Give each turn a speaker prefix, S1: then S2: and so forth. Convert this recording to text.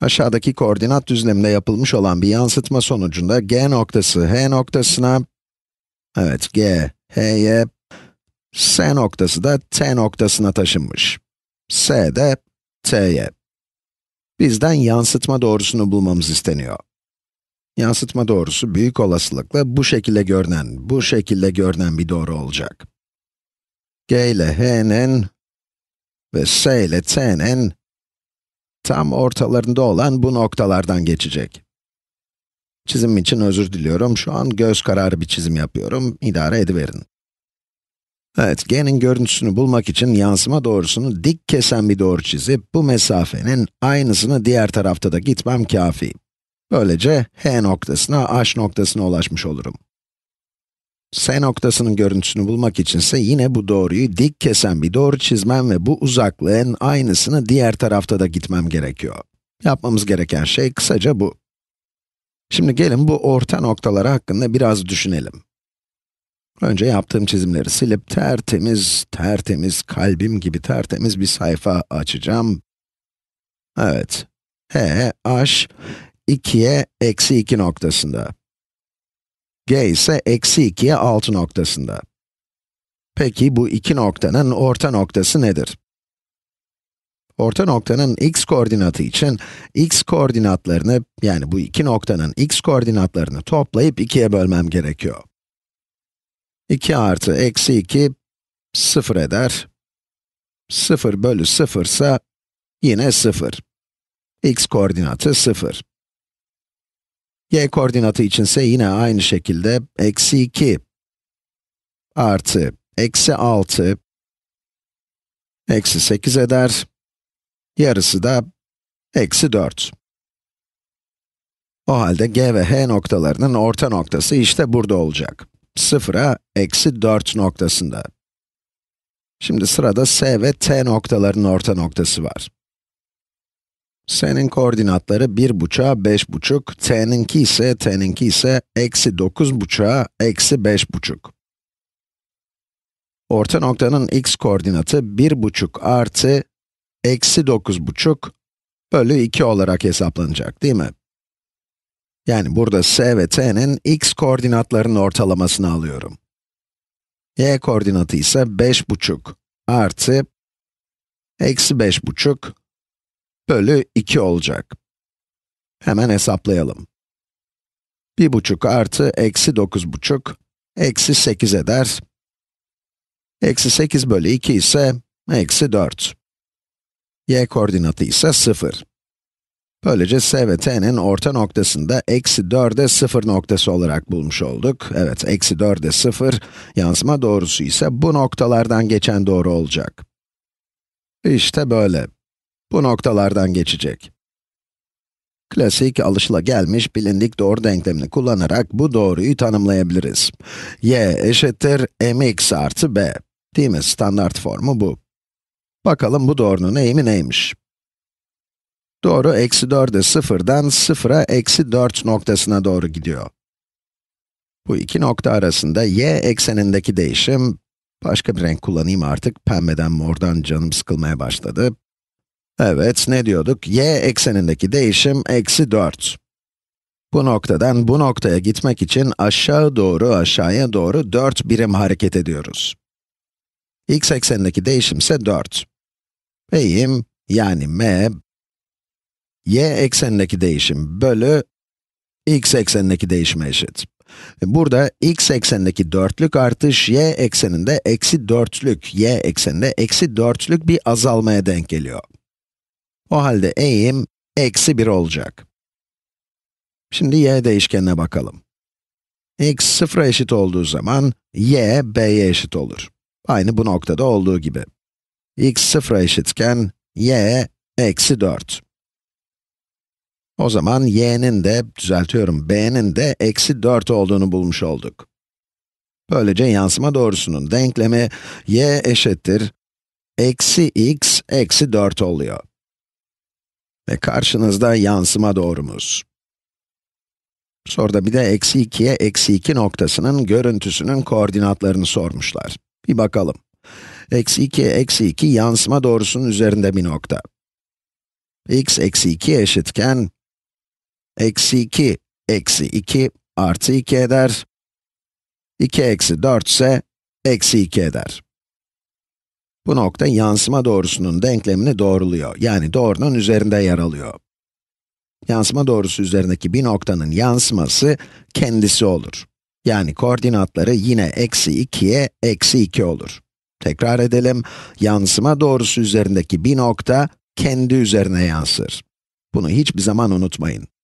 S1: Aşağıdaki koordinat düzleminde yapılmış olan bir yansıtma sonucunda g noktası h noktasına, evet g, h'ye, s noktası da t noktasına taşınmış. s de t'ye. Bizden yansıtma doğrusunu bulmamız isteniyor. Yansıtma doğrusu büyük olasılıkla bu şekilde görünen, bu şekilde görünen bir doğru olacak. g ile h'nin ve s ile t'nin Tam ortalarında olan bu noktalardan geçecek. Çizim için özür diliyorum. Şu an göz kararı bir çizim yapıyorum. İdare ediverin. Evet, genin görüntüsünü bulmak için yansıma doğrusunu dik kesen bir doğru çizip, bu mesafenin aynısını diğer tarafta da gitmem kafi. Böylece h noktasına, h noktasına ulaşmış olurum. S noktasının görüntüsünü bulmak için ise yine bu doğruyu dik kesen bir doğru çizmem ve bu uzaklığın aynısını diğer tarafta da gitmem gerekiyor. Yapmamız gereken şey kısaca bu. Şimdi gelin bu orta noktaları hakkında biraz düşünelim. Önce yaptığım çizimleri silip tertemiz, tertemiz, kalbim gibi tertemiz bir sayfa açacağım. Evet, h, h, 2'ye eksi 2 noktasında g ise eksi 2'ye 6 noktasında. Peki bu iki noktanın orta noktası nedir? Orta noktanın x koordinatı için x koordinatlarını, yani bu iki noktanın x koordinatlarını toplayıp 2'ye bölmem gerekiyor. 2 artı eksi 2, 0 eder. 0 bölü 0 ise yine 0. x koordinatı 0. Y koordinatı içinse yine aynı şekilde eksi 2 artı eksi 6 eksi 8 eder. Yarısı da eksi 4. O halde g ve h noktalarının orta noktası işte burada olacak. sıfıra eksi 4 noktasında. Şimdi sırada s ve t noktalarının orta noktası var. S'nin koordinatları 1 buçuğa 5 buçuk, t'ninki ise, t'ninki ise eksi 9 buçuğa eksi 5 buçuk. Orta noktanın x koordinatı 1 buçuk artı eksi 9 buçuk bölü 2 olarak hesaplanacak değil mi? Yani burada s ve t'nin x koordinatlarının ortalamasını alıyorum. y koordinatı ise 5 buçuk artı eksi 5 buçuk bölü 2 olacak. Hemen hesaplayalım. buçuk artı eksi buçuk eksi 8 eder. Eksi 8 bölü 2 ise eksi 4. y koordinatı ise 0. Böylece s ve t'nin orta noktasında eksi 4'e 0 noktası olarak bulmuş olduk. Evet, eksi 4'e 0, yansıma doğrusu ise bu noktalardan geçen doğru olacak. İşte böyle bu noktalardan geçecek. Klasik, alışılagelmiş, bilindik doğru denklemini kullanarak bu doğruyu tanımlayabiliriz. y eşittir mx artı b. Değil mi? Standart formu bu. Bakalım bu doğrunun eğimi neymiş? Doğru, eksi 4'e 0'dan 0'a eksi 4 noktasına doğru gidiyor. Bu iki nokta arasında y eksenindeki değişim, başka bir renk kullanayım artık, pembeden mordan canım sıkılmaya başladı. Evet, ne diyorduk? y eksenindeki değişim eksi 4. Bu noktadan bu noktaya gitmek için aşağı doğru aşağıya doğru 4 birim hareket ediyoruz. x eksenindeki değişim ise 4. Eğim, yani m, y eksenindeki değişim bölü x eksenindeki değişime eşit. Burada x eksenindeki dörtlük artış, y ekseninde eksi dörtlük, y ekseninde eksi dörtlük bir azalmaya denk geliyor. O halde eğim eksi 1 olacak. Şimdi y değişkenine bakalım. x sıfıra eşit olduğu zaman y b'ye eşit olur. Aynı bu noktada olduğu gibi. x sıfıra eşitken y eksi 4. O zaman y'nin de, düzeltiyorum, b'nin de eksi 4 olduğunu bulmuş olduk. Böylece yansıma doğrusunun denklemi y eşittir eksi x eksi 4 oluyor. Ve karşınızda yansıma doğrumuz. Soruda bir de eksi 2'ye eksi 2 noktasının görüntüsünün koordinatlarını sormuşlar. Bir bakalım. Eksi 2'ye eksi 2 yansıma doğrusunun üzerinde bir nokta. x eksi 2 eşitken, eksi 2 eksi 2 artı 2 eder. 2 eksi 4 ise eksi 2 eder. Bu nokta yansıma doğrusunun denklemini doğruluyor. Yani doğrunun üzerinde yer alıyor. Yansıma doğrusu üzerindeki bir noktanın yansıması kendisi olur. Yani koordinatları yine eksi 2'ye eksi 2 olur. Tekrar edelim, yansıma doğrusu üzerindeki bir nokta kendi üzerine yansır. Bunu hiçbir zaman unutmayın.